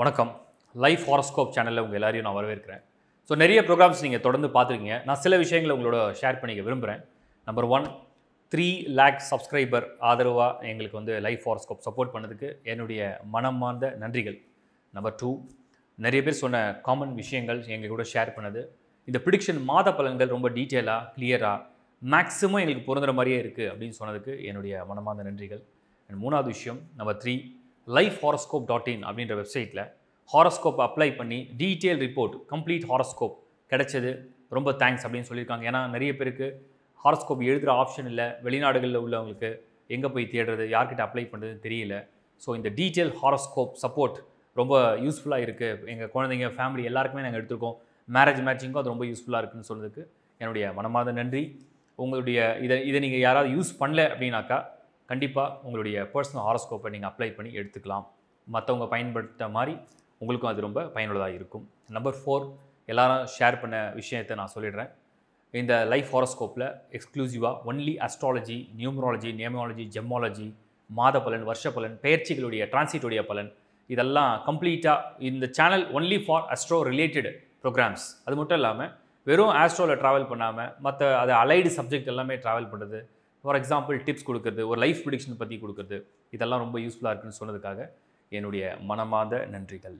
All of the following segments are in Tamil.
வணக்கம் லைஃப் ஹாரஸ்கோப் சேனலில் உங்கள் எல்லாரையும் நான் வரவேற்கிறேன் ஸோ நிறைய ப்ரோக்ராம்ஸ் நீங்கள் தொடர்ந்து பார்த்துருக்கீங்க நான் சில விஷயங்களை உங்களோட ஷேர் பண்ணிக்க விரும்புகிறேன் number one three lakh subscriber ஆதரவாக எங்களுக்கு வந்து லைஃப் ஹாரஸ்கோப் சப்போர்ட் பண்ணதுக்கு என்னுடைய மனமார்ந்த நன்றிகள் நம்பர் டூ நிறைய பேர் சொன்ன காமன் விஷயங்கள் எங்கள் கூட ஷேர் பண்ணது இந்த ப்ரிடிக்ஷன் மாத பலன்கள் ரொம்ப டீட்டெயிலாக கிளியராக மேக்ஸிமம் எங்களுக்கு பொருந்துகிற மாதிரியே இருக்குது அப்படின்னு சொன்னதுக்கு என்னுடைய மனமார்ந்த நன்றிகள் அண்ட் மூணாவது விஷயம் number three life horoscope dot in அப்படின்ற வெப்சைட்டில் ஹாரஸ்கோப் அப்ளை பண்ணி டீட்டெயில் ரிப்போர்ட் கம்ப்ளீட் ஹாரஸ்கோப் கிடைச்சது ரொம்ப தேங்க்ஸ் அப்படின்னு சொல்லியிருக்காங்க ஏன்னா நிறைய பேருக்கு ஹாரஸ்கோப் எழுதுகிற ஆப்ஷன் இல்லை வெளிநாடுகளில் உள்ளவங்களுக்கு எங்கே போய் தேடுறது யார்கிட்ட அப்ளை பண்ணுறதுன்னு தெரியல ஸோ இந்த டீட்டெயில் ஹாரஸ்கோப் சப்போர்ட் ரொம்ப யூஸ்ஃபுல்லாக இருக்குது எங்கள் குழந்தைங்க ஃபேமிலி எல்லாருக்குமே நாங்கள் எடுத்துருக்கோம் மேரேஜ் மேட்சிங்கும் அது ரொம்ப யூஸ்ஃபுல்லாக இருக்குதுன்னு சொன்னதுக்கு என்னுடைய மனமார்ந்த நன்றி உங்களுடைய இதை இதை நீங்கள் யாராவது யூஸ் பண்ணல அப்படின்னாக்கா கண்டிப்பாக உங்களுடைய பர்சனல் ஹாரோஸ்கோப்பை நீங்கள் அப்ளை பண்ணி எடுத்துக்கலாம் மற்றவங்க பயன்படுத்த மாதிரி உங்களுக்கும் அது ரொம்ப பயனுள்ளதாக இருக்கும் நம்பர் ஃபோர் எல்லாரும் ஷேர் பண்ண விஷயத்தை நான் சொல்லிடுறேன் இந்த லைஃப் ஹாரோஸ்கோப்பில் எக்ஸ்க்ளூசிவாக only astrology numerology numerology gemology மாத பலன் வருஷ பலன் பெயர்ச்சிகளுடைய டிரான்சிட்டுடைய பலன் இதெல்லாம் கம்ப்ளீட்டாக இந்த channel only for astro related programs அது மட்டும் இல்லாமல் வெறும் ஆஸ்ட்ரோவில் ட்ராவல் பண்ணாமல் மற்ற அதை அலைடு சப்ஜெக்ட் எல்லாமே ட்ராவல் பண்ணுறது ஃபார் எக்ஸாம்பிள் டிப்ஸ் கொடுக்குறது ஒரு லைஃப் ப்ரிடிக்ஷன் பற்றி கொடுக்குறது இதெல்லாம் ரொம்ப யூஸ்ஃபுல்லாக இருக்குன்னு சொன்னதுக்காக என்னுடைய மனமாத நன்றிகள்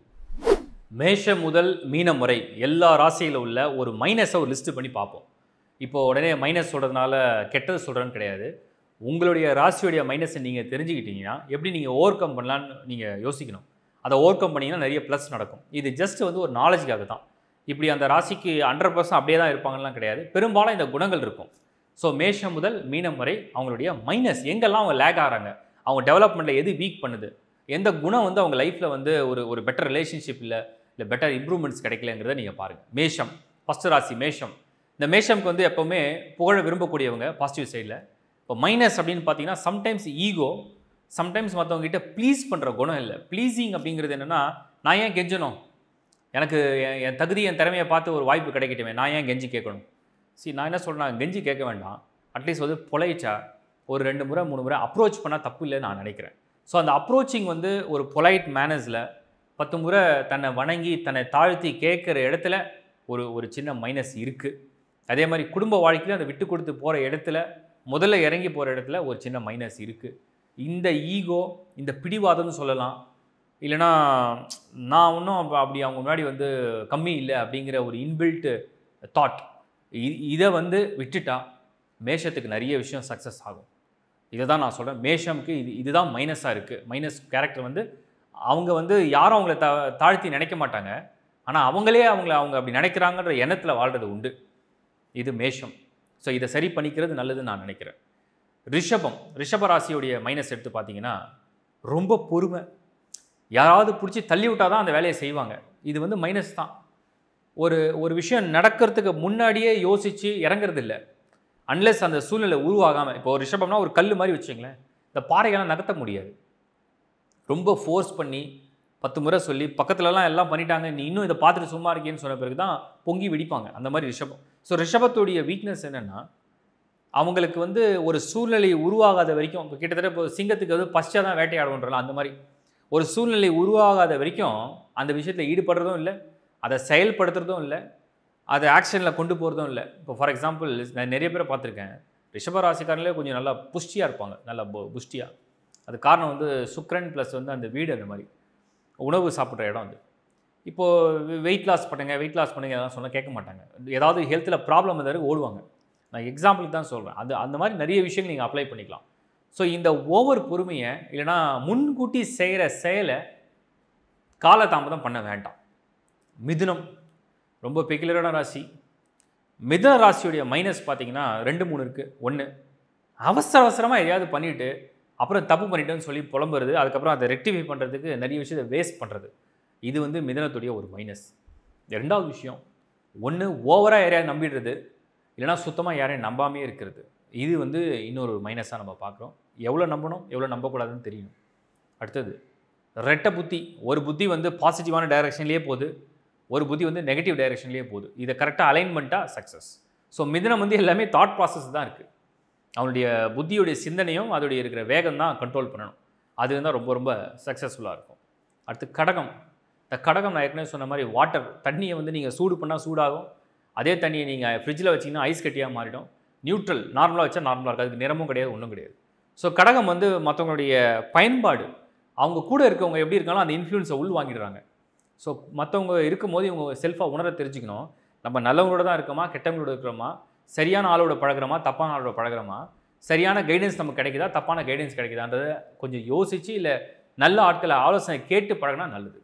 மேஷ முதல் மீன முறை எல்லா ராசியில் உள்ள ஒரு மைனஸை ஒரு லிஸ்ட்டு பண்ணி பார்ப்போம் இப்போது உடனே மைனஸ் சொல்கிறதுனால கெட்டது சொல்கிறேன்னு கிடையாது உங்களுடைய ராசியுடைய மைனஸை நீங்கள் தெரிஞ்சுக்கிட்டீங்கன்னா எப்படி நீங்கள் ஓவர் கம் பண்ணலான்னு நீங்கள் யோசிக்கணும் அதை ஓவர் கம் பண்ணிங்கன்னா நிறைய ப்ளஸ் நடக்கும் இது ஜஸ்ட் வந்து ஒரு நாலேஜுக்காக தான் இப்படி அந்த ராசிக்கு ஹண்ட்ரட் பர்சன்ட் அப்படியே தான் இருப்பாங்கலாம் கிடையாது பெரும்பாலும் இந்த குணங்கள் இருக்கும் ஸோ மேஷம் முதல் மீனம் வரை அவங்களுடைய மைனஸ் எங்கெல்லாம் அவங்க லேக் ஆகிறாங்க அவங்க டெவலப்மெண்ட்டில் எது வீக் பண்ணுது எந்த குணம் வந்து அவங்க லைஃப்பில் வந்து ஒரு ஒரு பெட்டர் ரிலேஷன்ஷிப் இல்லை இல்லை பெட்டர் இம்ப்ரூவ்மெண்ட்ஸ் கிடைக்கலங்கிறத நீங்கள் பாருங்கள் மேஷம் ஃபஸ்ட் ராசி மேஷம் இந்த மேஷம்க்கு வந்து எப்போவுமே புகழ விரும்பக்கூடியவங்க பாசிட்டிவ் சைடில் இப்போ மைனஸ் அப்படின்னு பார்த்தீங்கன்னா சம்டைம்ஸ் ஈகோ சம்டைம்ஸ் மற்றவங்ககிட்ட ப்ளீஸ் பண்ணுற குணம் இல்லை ப்ளீஸிங் அப்படிங்கிறது என்னென்னா நான் ஏன் கெஞ்சணும் எனக்கு என் தகுதி என் திறமையை பார்த்து ஒரு வாய்ப்பு கிடைக்கட்டுமே நான் ஏன் கெஞ்சி கேட்கணும் சரி நான் என்ன சொல்கிறேன் கெஞ்சி கேட்க வேண்டாம் அட்லீஸ்ட் வந்து பொலைச்சா ஒரு ரெண்டு முறை மூணு முறை அப்ரோச் பண்ணால் தப்பு இல்லைன்னு நான் நினைக்கிறேன் ஸோ அந்த அப்ரோச்சிங் வந்து ஒரு பொலைட் மேனர்ஸில் பத்து முறை தன்னை வணங்கி தன்னை தாழ்த்தி கேட்குற இடத்துல ஒரு ஒரு சின்ன மைனஸ் இருக்குது அதே மாதிரி குடும்ப வாழ்க்கையில் அதை விட்டு கொடுத்து போகிற இடத்துல முதல்ல இறங்கி போகிற இடத்துல ஒரு சின்ன மைனஸ் இருக்குது இந்த ஈகோ இந்த பிடிவாதம்னு சொல்லலாம் இல்லைனா நான் ஒன்றும் அப்படி அவங்க முன்னாடி வந்து கம்மி இல்லை அப்படிங்கிற ஒரு இன்பில்ட்டு தாட் இதை வந்து விட்டுட்டா மேஷத்துக்கு நிறைய விஷயம் சக்ஸஸ் ஆகும் இதை தான் நான் சொல்கிறேன் மேஷம்க்கு இது இதுதான் மைனஸாக இருக்குது மைனஸ் கேரக்டர் வந்து அவங்க வந்து யாரும் அவங்கள த தாழ்த்தி நினைக்க மாட்டாங்க ஆனால் அவங்களே அவங்கள அவங்க அப்படி நினைக்கிறாங்கன்ற எண்ணத்தில் வாழ்கிறது உண்டு இது மேஷம் ஸோ இதை சரி பண்ணிக்கிறது நல்லதுன்னு நான் நினைக்கிறேன் ரிஷபம் ரிஷபராசியுடைய மைனஸ் எடுத்து பார்த்தீங்கன்னா ரொம்ப பொறுமை யாராவது பிடிச்சி தள்ளி விட்டால் தான் அந்த வேலையை செய்வாங்க இது வந்து மைனஸ் தான் ஒரு ஒரு விஷயம் நடக்கிறதுக்கு முன்னாடியே யோசித்து இறங்குறது இல்லை அன்லெஸ் அந்த சூழ்நிலை உருவாகாமல் இப்போ ஒரு ரிஷபம்னா ஒரு கல் மாதிரி வச்சுங்களேன் இந்த பாறைகள்லாம் நகர்த்த முடியாது ரொம்ப ஃபோர்ஸ் பண்ணி பத்து முறை சொல்லி பக்கத்துலலாம் எல்லாம் பண்ணிட்டாங்க நீ இன்னும் இதை பார்த்துட்டு சும்மா இருக்கேன்னு சொன்ன பிறகு தான் பொங்கி வெடிப்பாங்க அந்த மாதிரி ரிஷபம் ஸோ ரிஷபத்துடைய வீக்னஸ் என்னென்னா அவங்களுக்கு வந்து ஒரு சூழ்நிலை உருவாகாத வரைக்கும் இப்போ கிட்டத்தட்ட இப்போ சிங்கத்துக்கு வந்து ஃபஸ்ட்டாக தான் வேட்டையாடுன்றலாம் அந்த மாதிரி ஒரு சூழ்நிலை உருவாகாத வரைக்கும் அந்த விஷயத்தில் ஈடுபடுறதும் இல்லை அதை செயல்படுத்துறதும் இல்லை அதை ஆக்ஷனில் கொண்டு போகிறதும் இல்லை இப்போ ஃபார் எக்ஸாம்பிள் நான் நிறைய பேரை பார்த்துருக்கேன் ராசிக்காரங்களே கொஞ்சம் நல்லா புஷ்டியாக இருப்பாங்க நல்லா புஷ்டியாக அது காரணம் வந்து சுக்ரன் ப்ளஸ் வந்து அந்த வீடு அந்த மாதிரி உணவு சாப்பிட்ற இடம் வந்து இப்போது வெயிட் லாஸ் பண்ணுங்கள் வெயிட் லாஸ் பண்ணுங்கள் அதெல்லாம் சொன்னால் கேட்க மாட்டாங்க ஏதாவது ஹெல்த்தில் ப்ராப்ளம் இருந்தாலும் ஓடுவாங்க நான் எக்ஸாம்பிளுக்கு தான் சொல்கிறேன் அது அந்த மாதிரி நிறைய விஷயங்கள் நீங்கள் அப்ளை பண்ணிக்கலாம் ஸோ இந்த ஓவர் பொறுமையை இல்லைனா முன்கூட்டி செய்கிற செயலை காலதாமதம் பண்ண வேண்டாம் மிதுனம் ரொம்ப பெக்குலரான ராசி மிதுன ராசியுடைய மைனஸ் பார்த்தீங்கன்னா ரெண்டு மூணு இருக்குது ஒன்று அவசர அவசரமாக எதையாவது பண்ணிவிட்டு அப்புறம் தப்பு பண்ணிட்டோன்னு சொல்லி புலம்புறது அதுக்கப்புறம் அதை ரெக்டிஃபை பண்ணுறதுக்கு நிறைய விஷயத்தை வேஸ்ட் பண்ணுறது இது வந்து மிதனத்துடைய ஒரு மைனஸ் ரெண்டாவது விஷயம் ஒன்று ஓவராக யாரையாவது நம்பிடுறது இல்லைனா சுத்தமாக யாரையும் நம்பாமே இருக்கிறது இது வந்து இன்னொரு மைனஸாக நம்ம பார்க்குறோம் எவ்வளோ நம்பணும் எவ்வளோ நம்பக்கூடாதுன்னு தெரியும் அடுத்தது ரெட்டை புத்தி ஒரு புத்தி வந்து பாசிட்டிவான டைரக்ஷன்லேயே போகுது ஒரு புத்தி வந்து நெகட்டிவ் டைரெக்ஷன்லேயே போகுது இதை கரெக்டாக அலைன்மெண்ட்டாக சக்ஸஸ் ஸோ மிதனம் வந்து எல்லாமே தாட் ப்ராசஸ் தான் இருக்குது அவனுடைய புத்தியுடைய சிந்தனையும் அதோடைய இருக்கிற வேகம் தான் கண்ட்ரோல் பண்ணணும் அது இருந்தால் ரொம்ப ரொம்ப சக்ஸஸ்ஃபுல்லாக இருக்கும் அடுத்து கடகம் இந்த கடகம் நான் ஏற்கனவே சொன்ன மாதிரி வாட்டர் தண்ணியை வந்து நீங்கள் சூடு பண்ணால் சூடாகும் அதே தண்ணியை நீங்கள் ஃப்ரிட்ஜில் வச்சிங்கன்னா ஐஸ் கட்டியாக மாறிடும் நியூட்ரல் நார்மலாக வச்சால் நார்மலாக இருக்காது அதுக்கு நிறமும் கிடையாது ஒன்றும் கிடையாது ஸோ கடகம் வந்து மற்றவங்களுடைய பயன்பாடு அவங்க கூட இருக்கவங்க எப்படி இருக்காங்களோ அந்த இன்ஃப்ளூயன்ஸை உள் வாங்கிடுறாங்க ஸோ மற்றவங்க இருக்கும்போது இவங்க செல்ஃபாக உணர தெரிஞ்சுக்கணும் நம்ம நல்லவங்களோட தான் இருக்கோமா கெட்டவங்களோட இருக்கிறோமா சரியான ஆளோட பழகிறோமா தப்பான ஆளோட பழகிறோமா சரியான கைடன்ஸ் நமக்கு கிடைக்குதா தப்பான கைடன்ஸ் கிடைக்குதான்றதை கொஞ்சம் யோசித்து இல்லை நல்ல ஆட்களை ஆலோசனை கேட்டு பழகினா நல்லது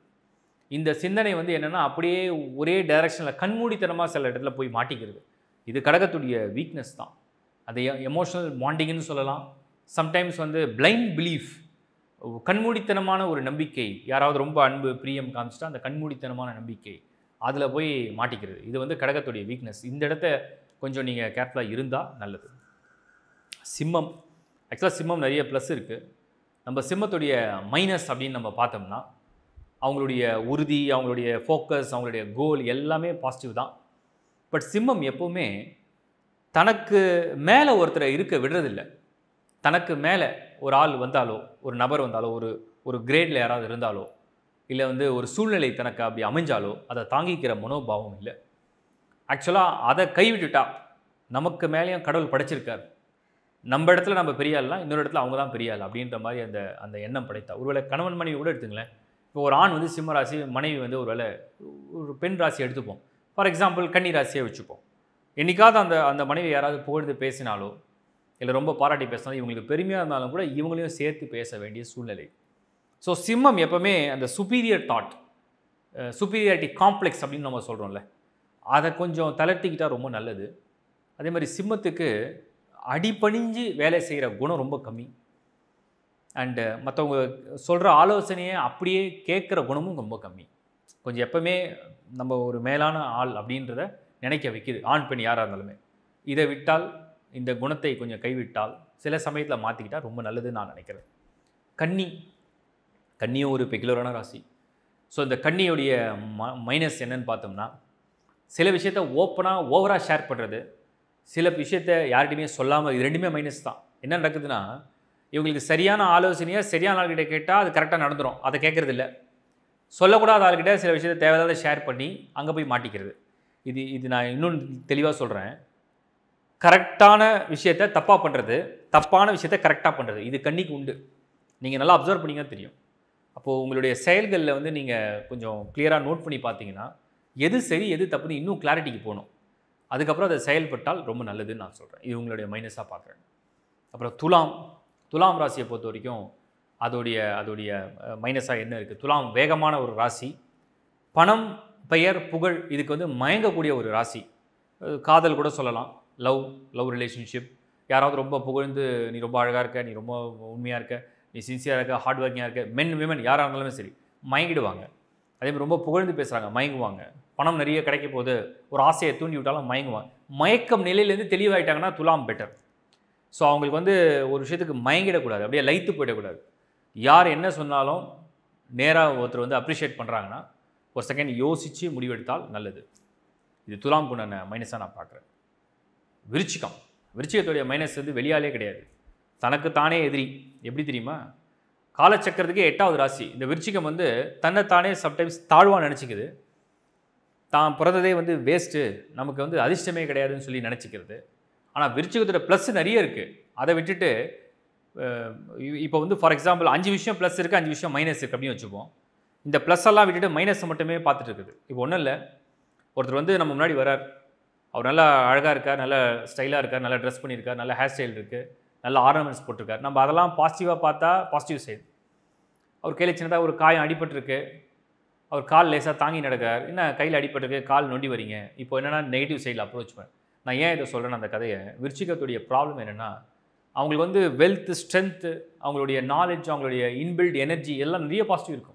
இந்த சிந்தனை வந்து என்னென்னா அப்படியே ஒரே டைரெக்ஷனில் கண்மூடித்தனமாக சில இடத்துல போய் மாட்டிக்கிறது இது கடகத்துடைய வீக்னஸ் தான் அதை எமோஷனல் மாண்டிங்னு சொல்லலாம் சம்டைம்ஸ் வந்து பிளைண்ட் பிலீஃப் கண்மூடித்தனமான ஒரு நம்பிக்கை யாராவது ரொம்ப அன்பு பிரியம் காமிச்சிட்டா அந்த கண்மூடித்தனமான நம்பிக்கை அதில் போய் மாட்டிக்கிறது இது வந்து கடகத்துடைய வீக்னஸ் இந்த இடத்த கொஞ்சம் நீங்கள் கேர்ஃபுல்லாக இருந்தால் நல்லது சிம்மம் ஆக்சுவலாக சிம்மம் நிறைய ப்ளஸ் இருக்குது நம்ம சிம்மத்துடைய மைனஸ் அப்படின்னு நம்ம பார்த்தோம்னா அவங்களுடைய உறுதி அவங்களுடைய ஃபோக்கஸ் அவங்களுடைய கோல் எல்லாமே பாசிட்டிவ் தான் பட் சிம்மம் எப்போவுமே தனக்கு மேலே ஒருத்தரை இருக்க விடுறதில்ல தனக்கு மேலே ஒரு ஆள் வந்தாலோ ஒரு நபர் வந்தாலோ ஒரு ஒரு கிரேடில் யாராவது இருந்தாலோ இல்லை வந்து ஒரு சூழ்நிலை தனக்கு அப்படி அமைஞ்சாலோ அதை தாங்கிக்கிற மனோபாவம் இல்லை ஆக்சுவலாக அதை கைவிட்டுட்டா நமக்கு மேலேயும் கடவுள் படைச்சிருக்கார் நம்ம இடத்துல நம்ம பெரிய ஆள்லாம் இன்னொரு இடத்துல அவங்க தான் பெரிய ஆள் அப்படின்ற மாதிரி அந்த அந்த எண்ணம் படைத்தா ஒருவேளை கணவன் மனைவி கூட எடுத்துங்களேன் இப்போ ஒரு ஆண் வந்து சிம்ம ராசி மனைவி வந்து ஒரு ஒரு பெண் ராசி எடுத்துப்போம் ஃபார் எக்ஸாம்பிள் கன்னி ராசியை வச்சுப்போம் என்றைக்காவது அந்த அந்த மனைவி யாராவது புகழ்ந்து பேசினாலோ இல்லை ரொம்ப பாராட்டி பேசினாலும் இவங்களுக்கு பெருமையாக இருந்தாலும் கூட இவங்களையும் சேர்த்து பேச வேண்டிய சூழ்நிலை ஸோ சிம்மம் எப்போவுமே அந்த சுப்பீரியர் தாட் சுப்பீரியாரிட்டி காம்ப்ளெக்ஸ் அப்படின்னு நம்ம சொல்கிறோம்ல அதை கொஞ்சம் தளர்த்திக்கிட்டால் ரொம்ப நல்லது அதே மாதிரி சிம்மத்துக்கு அடிப்பணிஞ்சு வேலை செய்கிற குணம் ரொம்ப கம்மி அண்டு மற்றவங்க சொல்கிற ஆலோசனையை அப்படியே கேட்குற குணமும் ரொம்ப கம்மி கொஞ்சம் எப்போவுமே நம்ம ஒரு மேலான ஆள் அப்படின்றத நினைக்க வைக்கிது ஆண் பெண் யாராக இருந்தாலுமே இதை விட்டால் இந்த குணத்தை கொஞ்சம் கைவிட்டால் சில சமயத்தில் மாற்றிக்கிட்டால் ரொம்ப நல்லதுன்னு நான் நினைக்கிறேன் கன்னி கன்னியும் ஒரு பெகுலரான ராசி ஸோ இந்த கன்னியோடைய ம மைனஸ் என்னன்னு பார்த்தோம்னா சில விஷயத்த ஓப்பனாக ஓவராக ஷேர் பண்ணுறது சில விஷயத்த யார்கிட்டையுமே சொல்லாமல் ரெண்டுமே மைனஸ் தான் என்ன நடக்குதுன்னா இவங்களுக்கு சரியான ஆலோசனையாக சரியான ஆள்கிட்ட கேட்டால் அது கரெக்டாக நடந்துடும் அதை கேட்குறது இல்லை சொல்லக்கூடாத ஆள்கிட்ட சில விஷயத்தை தேவையில்லாத ஷேர் பண்ணி அங்கே போய் மாட்டிக்கிறது இது இது நான் இன்னொன்று தெளிவாக சொல்கிறேன் கரெக்டான விஷயத்த தப்பாக பண்ணுறது தப்பான விஷயத்த கரெக்டாக பண்ணுறது இது கண்ணிக்கு உண்டு நீங்கள் நல்லா அப்சர்வ் பண்ணிங்கன்னா தெரியும் அப்போது உங்களுடைய செயல்களில் வந்து நீங்கள் கொஞ்சம் கிளியராக நோட் பண்ணி பார்த்தீங்கன்னா எது சரி எது தப்புன்னு இன்னும் கிளாரிட்டிக்கு போகணும் அதுக்கப்புறம் அதை செயல்பட்டால் ரொம்ப நல்லதுன்னு நான் சொல்கிறேன் இது உங்களுடைய மைனஸாக பார்க்குறேன் அப்புறம் துலாம் துலாம் ராசியை பொறுத்த வரைக்கும் அதோடைய அதோடைய மைனஸாக என்ன இருக்குது துலாம் வேகமான ஒரு ராசி பணம் பெயர் புகழ் இதுக்கு வந்து மயங்கக்கூடிய ஒரு ராசி காதல் கூட சொல்லலாம் லவ் லவ் ரிலேஷன்ஷிப் யாராவது ரொம்ப புகழ்ந்து நீ ரொம்ப அழகாக இருக்க நீ ரொம்ப உண்மையாக இருக்க நீ சின்சியராக இருக்க ஹார்ட் ஒர்க்கிங்காக இருக்க மென் விமன் யாராக இருந்தாலுமே சரி மயங்கிடுவாங்க அதேமாதிரி ரொம்ப புகழ்ந்து பேசுகிறாங்க மயங்குவாங்க பணம் நிறைய கிடைக்க போது ஒரு ஆசையை தூண்டி விட்டாலும் மயங்குவாங்க மயக்கம் நிலையிலேருந்து தெளிவாயிட்டாங்கன்னா துலாம் பெட்டர் ஸோ அவங்களுக்கு வந்து ஒரு விஷயத்துக்கு மயங்கிடக்கூடாது அப்படியே லைத்து போயிடக்கூடாது யார் என்ன சொன்னாலும் நேராக ஒருத்தர் வந்து அப்ரிஷியேட் பண்ணுறாங்கன்னா ஒரு செகண்ட் யோசித்து முடிவெடுத்தால் நல்லது இது துலாம் குணனை மைனஸாக நான் பார்க்குறேன் விருச்சிக்கம் விருச்சிகத்துடைய மைனஸ் வந்து வெளியாலே கிடையாது தனக்கு தானே எதிரி எப்படி தெரியுமா காலச்சக்கரத்துக்கே எட்டாவது ராசி இந்த விருச்சிகம் வந்து தன்னை தானே சம்டைம்ஸ் தாழ்வாக நினச்சிக்கிது தான் பிறந்ததே வந்து வேஸ்ட்டு நமக்கு வந்து அதிர்ஷ்டமே கிடையாதுன்னு சொல்லி நினச்சிக்கிறது ஆனால் விருச்சிகத்தோட ப்ளஸ் நிறைய இருக்குது அதை விட்டுட்டு இப்போ வந்து ஃபார் எக்ஸாம்பிள் அஞ்சு விஷயம் ப்ளஸ் இருக்குது அஞ்சு விஷயம் மைனஸ் இருக்குது அப்படின்னு வச்சுப்போம் இந்த ப்ளஸ் எல்லாம் விட்டுட்டு மைனஸ் மட்டுமே பார்த்துட்டு இருக்குது இப்போ ஒன்றும் இல்லை ஒருத்தர் வந்து நம்ம முன்னாடி வரார் அவர் நல்லா அழகாக இருக்கார் நல்ல ஸ்டைலாக இருக்கார் நல்லா ட்ரெஸ் பண்ணியிருக்கார் நல்ல ஹேர் ஸ்டைல் இருக்குது நல்ல ஆர்னமெண்ட்ஸ் போட்டிருக்கார் நம்ம அதெல்லாம் பாசிட்டிவாக பார்த்தா பாசிட்டிவ் சைடு அவர் கையில் சின்னதாக ஒரு காயம் அடிபட்டிருக்கு அவர் கால் லேசாக தாங்கி நடக்கார் என்ன கையில் அடிபட்டிருக்கு கால் நொண்டி வரீங்க இப்போ என்னென்னா நெகட்டிவ் சைடில் அப்ரோச் பண்ணேன் நான் ஏன் இதை சொல்கிறேன்னு அந்த கதையை விருச்சிகத்துடைய ப்ராப்ளம் என்னென்னா அவங்களுக்கு வந்து வெல்த்து ஸ்ட்ரென்த்து அவங்களுடைய நாலேஜ் அவங்களுடைய இன்பில்ட் எனர்ஜி எல்லாம் நிறைய பாசிட்டிவ் இருக்கும்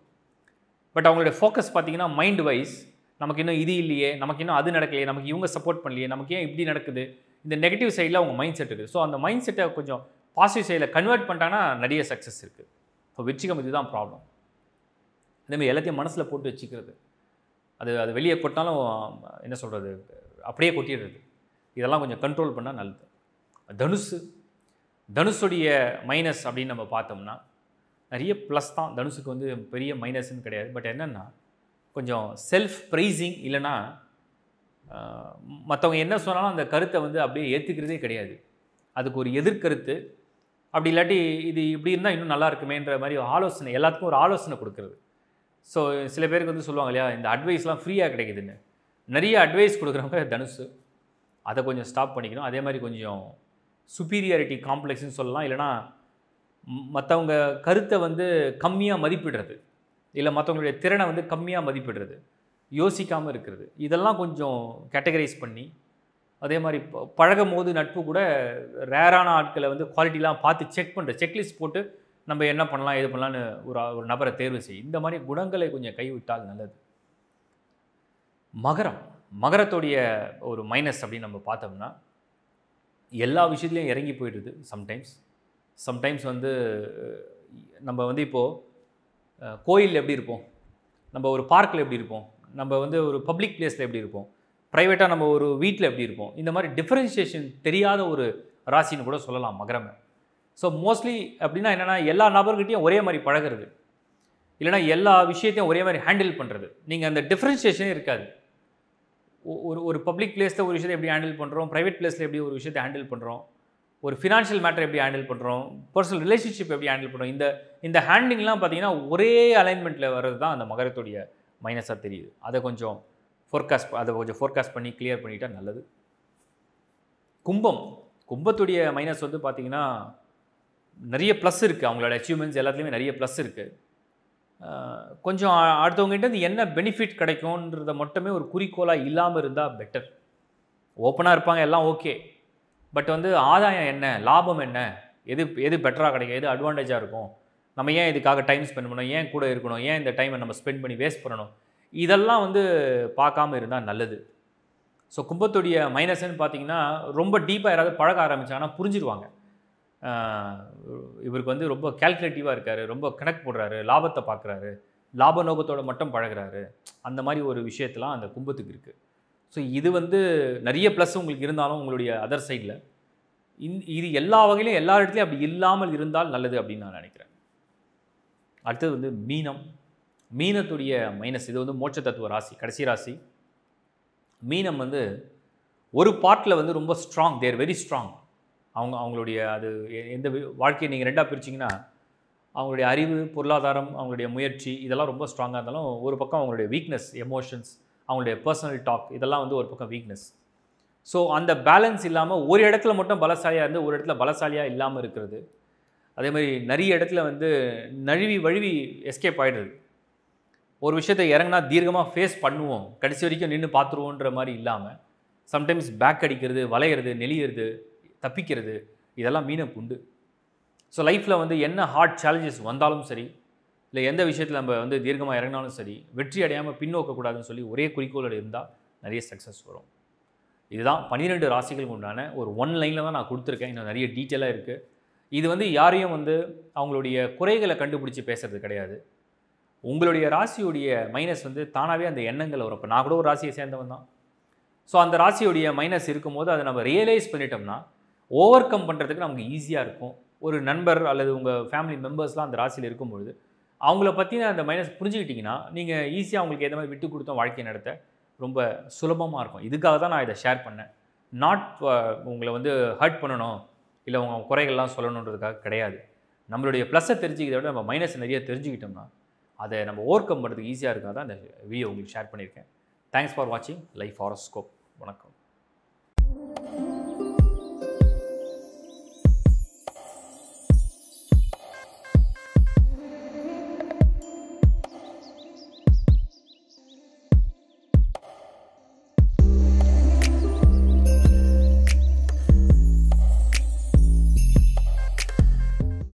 பட் அவங்களுடைய ஃபோக்கஸ் பார்த்திங்கன்னா மைண்ட் வைஸ் நமக்கு இன்னும் இது இல்லையே நமக்கு இன்னும் அது நடக்கலையே நமக்கு இவங்க சப்போர்ட் பண்ணலையே நமக்கு ஏன் இப்படி நடக்குது இந்த நெகட்டிவ் சைடில் அவங்க மைண்ட் செட் இருக்குது ஸோ அந்த மைண்ட் செட்டை கொஞ்சம் பாசிட்டிவ் சைடில் கன்வெர்ட் பண்ணிட்டாங்கன்னா நிறைய சக்ஸஸ் இருக்குது ஸோ வெற்றிகம் இதுதான் ப்ராப்ளம் அதேமாதிரி எல்லாத்தையும் மனசில் போட்டு வச்சுக்கிறது அது அது வெளியே கொட்டாலும் என்ன சொல்கிறது அப்படியே கொட்டிடுறது இதெல்லாம் கொஞ்சம் கண்ட்ரோல் பண்ணால் நல்லது தனுசு தனுஷுடைய மைனஸ் அப்படின்னு நம்ம பார்த்தோம்னா நிறைய ப்ளஸ் தான் தனுஷுக்கு வந்து பெரிய மைனஸ்ன்னு கிடையாது பட் என்னென்னா கொஞ்சம் செல்ஃப் ப்ரைஸிங் இல்லைன்னா மற்றவங்க என்ன சொன்னாலும் அந்த கருத்தை வந்து அப்படியே ஏற்றுக்கிறதே கிடையாது அதுக்கு ஒரு எதிர்கருத்து அப்படி இல்லாட்டி இது இப்படி இருந்தால் இன்னும் நல்லா இருக்குமேன்ற மாதிரி ஆலோசனை எல்லாத்துக்கும் ஒரு ஆலோசனை கொடுக்குறது ஸோ சில பேருக்கு வந்து சொல்லுவாங்க இல்லையா இந்த அட்வைஸ்லாம் ஃப்ரீயாக கிடைக்குதுன்னு நிறைய அட்வைஸ் கொடுக்குறவங்க தனுஷு அதை கொஞ்சம் ஸ்டாப் பண்ணிக்கணும் அதே மாதிரி கொஞ்சம் சுப்பீரியாரிட்டி காம்ப்ளெக்ஸ்ன்னு சொல்லலாம் இல்லைனா மற்றவங்க கருத்தை வந்து கம்மியாக மதிப்பிடுறது இல்லை மற்றவங்களுடைய திறனை வந்து கம்மியாக மதிப்பிடுறது யோசிக்காமல் இருக்கிறது இதெல்லாம் கொஞ்சம் கேட்டகரைஸ் பண்ணி அதே மாதிரி பழகும் போது நட்பு கூட ரேரான ஆட்களை வந்து குவாலிட்டிலாம் பார்த்து செக் பண்ணுற செக்லிஸ்ட் போட்டு நம்ம என்ன பண்ணலாம் இது பண்ணலான்னு ஒரு ஒரு நபரை தேர்வு செய்ய இந்த மாதிரி குணங்களை கொஞ்சம் கைவிட்டால் நல்லது மகரம் மகரத்துடைய ஒரு மைனஸ் அப்படின்னு நம்ம பார்த்தோம்னா எல்லா விஷயத்துலையும் இறங்கி போயிடுது சம்டைம்ஸ் சம்டைம்ஸ் வந்து நம்ம வந்து இப்போது கோயில் எப்படி இருப்போம் நம்ம ஒரு பார்க்கில் எப்படி இருப்போம் நம்ம வந்து ஒரு பப்ளிக் பிளேஸில் எப்படி இருப்போம் ப்ரைவேட்டாக நம்ம ஒரு வீட்டில் எப்படி இருப்போம் இந்த மாதிரி டிஃப்ரென்ஷியேஷன் தெரியாத ஒரு ராசின்னு கூட சொல்லலாம் மகரமே ஸோ மோஸ்ட்லி அப்படின்னா என்னென்னா எல்லா நபர்கிட்டையும் ஒரே மாதிரி பழகிறது இல்லைனா எல்லா விஷயத்தையும் ஒரே மாதிரி ஹேண்டில் பண்ணுறது நீங்கள் அந்த டிஃப்ரென்ஷியேஷனே இருக்காது ஒரு ஒரு பப்ளிக் பிளேஸில் ஒரு விஷயத்தை எப்படி ஹேண்டில் பண்ணுறோம் ப்ரைவேட் பிளேஸில் எப்படி ஒரு விஷயத்தை ஹேண்டில் பண்ணுறோம் ஒரு ஃபினான்ஷியல் மேட்டர் எப்படி ஹேண்டில் பண்ணுறோம் பர்சனல் ரிலேஷன்ஷிப் எப்படி ஹேண்டில் பண்ணுறோம் இந்த இந்த ஹேண்டிங்லாம் பார்த்தீங்கன்னா ஒரே அலைன்மெண்ட்டில் வர்றது தான் அந்த மகரத்துடைய மைனஸாக தெரியுது அதை கொஞ்சம் ஃபோர்காஸ்ட் அதை கொஞ்சம் ஃபோர்காஸ்ட் பண்ணி கிளியர் பண்ணிட்டா நல்லது கும்பம் கும்பத்துடைய மைனஸ் வந்து பார்த்திங்கன்னா நிறைய ப்ளஸ் இருக்குது அவங்களோட அச்சீவ்மெண்ட்ஸ் எல்லாத்துலேயுமே நிறைய ப்ளஸ் இருக்குது கொஞ்சம் அடுத்தவங்ககிட்ட என்ன பெனிஃபிட் கிடைக்கும்ன்றத மட்டுமே ஒரு குறிக்கோளாக இல்லாமல் இருந்தால் பெட்டர் ஓப்பனாக இருப்பாங்க எல்லாம் ஓகே பட் வந்து ஆதாயம் என்ன லாபம் என்ன எது எது பெட்டராக கிடைக்கும் எது அட்வான்டேஜாக இருக்கும் நம்ம ஏன் இதுக்காக டைம் ஸ்பெண்ட் பண்ணணும் ஏன் கூட இருக்கணும் ஏன் இந்த டைமை நம்ம ஸ்பெண்ட் பண்ணி வேஸ்ட் பண்ணணும் இதெல்லாம் வந்து பார்க்காம இருந்தால் நல்லது ஸோ கும்பத்துடைய மைனஸ்ன்னு பார்த்தீங்கன்னா ரொம்ப டீப்பாக யாராவது பழக ஆரம்பித்தாங்கன்னா புரிஞ்சிருவாங்க இவருக்கு வந்து ரொம்ப கேல்குலேட்டிவாக இருக்கார் ரொம்ப கணக்கு போடுறாரு லாபத்தை பார்க்குறாரு லாப நோக்கத்தோடு மட்டும் பழகிறாரு அந்த மாதிரி ஒரு விஷயத்தெலாம் அந்த கும்பத்துக்கு இருக்குது ஸோ இது வந்து நிறைய ப்ளஸ் உங்களுக்கு இருந்தாலும் உங்களுடைய அதர் சைடில் இந் இது எல்லா வகையிலையும் எல்லா இடத்துலையும் அப்படி இல்லாமல் இருந்தால் நல்லது அப்படின்னு நான் நினைக்கிறேன் அடுத்தது வந்து மீனம் மீனத்துடைய மைனஸ் இது வந்து மோட்ச தத்துவ ராசி கடைசி ராசி மீனம் வந்து ஒரு பார்ட்டில் வந்து ரொம்ப ஸ்ட்ராங் தேர் வெரி ஸ்ட்ராங் அவங்க அவங்களுடைய அது எந்த வாழ்க்கையை நீங்கள் ரெண்டாக பிரிச்சிங்கன்னா அவங்களுடைய அறிவு பொருளாதாரம் அவங்களுடைய முயற்சி இதெல்லாம் ரொம்ப ஸ்ட்ராங்காக இருந்தாலும் ஒரு பக்கம் அவங்களுடைய வீக்னஸ் எமோஷன்ஸ் அவங்களுடைய பர்சனல் டாக் இதெல்லாம் வந்து ஒரு பக்கம் வீக்னஸ் ஸோ அந்த பேலன்ஸ் இல்லாமல் ஒரு இடத்துல மட்டும் பலசாலியாக இருந்து ஒரு இடத்துல பலசாலியாக இல்லாமல் இருக்கிறது அதே மாதிரி நிறைய இடத்துல வந்து நழுவி வழுவி எஸ்கேப் ஆகிடுது ஒரு விஷயத்தை இறங்கினா தீர்க்கமாக ஃபேஸ் பண்ணுவோம் கடைசி வரைக்கும் நின்று பார்த்துருவோன்ற மாதிரி இல்லாமல் சம்டைம்ஸ் பேக் அடிக்கிறது வளையிறது நெளியிறது தப்பிக்கிறது இதெல்லாம் மீனை உண்டு ஸோ லைஃப்பில் வந்து என்ன ஹார்ட் சேலஞ்சஸ் வந்தாலும் சரி இல்லை எந்த விஷயத்தில் நம்ம வந்து தீர்க்கமாக இறங்கினாலும் சரி வெற்றி அடையாமல் பின்னோக்கக்கூடாதுன்னு சொல்லி ஒரே குறிக்கோளில் இருந்தால் நிறைய சக்ஸஸ் வரும் இதுதான் பன்னிரெண்டு ராசிகளுக்கு உண்டான ஒரு ஒன் லைனில் தான் நான் கொடுத்துருக்கேன் இன்னும் நிறைய டீட்டெயிலாக இருக்குது இது வந்து யாரையும் வந்து அவங்களுடைய குறைகளை கண்டுபிடிச்சி பேசுறது கிடையாது உங்களுடைய ராசியுடைய மைனஸ் வந்து தானாகவே அந்த எண்ணங்களை வரும் இப்போ நான் கூட ஒரு ராசியை சேர்ந்தவன் தான் ஸோ அந்த ராசியுடைய மைனஸ் இருக்கும்போது அதை நம்ம ரியலைஸ் பண்ணிட்டோம்னா ஓவர் கம் பண்ணுறதுக்கு நமக்கு ஈஸியாக இருக்கும் ஒரு நண்பர் அல்லது உங்கள் ஃபேமிலி மெம்பர்ஸ்லாம் அந்த ராசியில் இருக்கும்பொழுது அவங்கள பற்றின அந்த மைனஸ் புரிஞ்சுக்கிட்டிங்கன்னா நீங்கள் ஈஸியாக அவங்களுக்கு ஏற்ற மாதிரி விட்டு கொடுத்தோம் வாழ்க்கை நடத்த ரொம்ப சுலபமாக இருக்கும் இதுக்காக தான் நான் இதை ஷேர் பண்ணேன் நாட் உங்களை வந்து ஹர்ட் பண்ணணும் இல்லை உங்கள் குறைகள்லாம் சொல்லணுன்றதுக்காக கிடையாது நம்மளுடைய ப்ளஸ்ஸை தெரிஞ்சுக்கிறத விட நம்ம மைனஸ் நிறைய தெரிஞ்சுக்கிட்டோம்னா அதை நம்ம ஓவர் கம் பண்ணுறதுக்கு ஈஸியாக இருக்காதான் அந்த வீடியோ உங்களுக்கு ஷேர் பண்ணியிருக்கேன் தேங்க்ஸ் ஃபார் வாட்சிங் லைஃப் ஹாரோஸ்கோப் வணக்கம்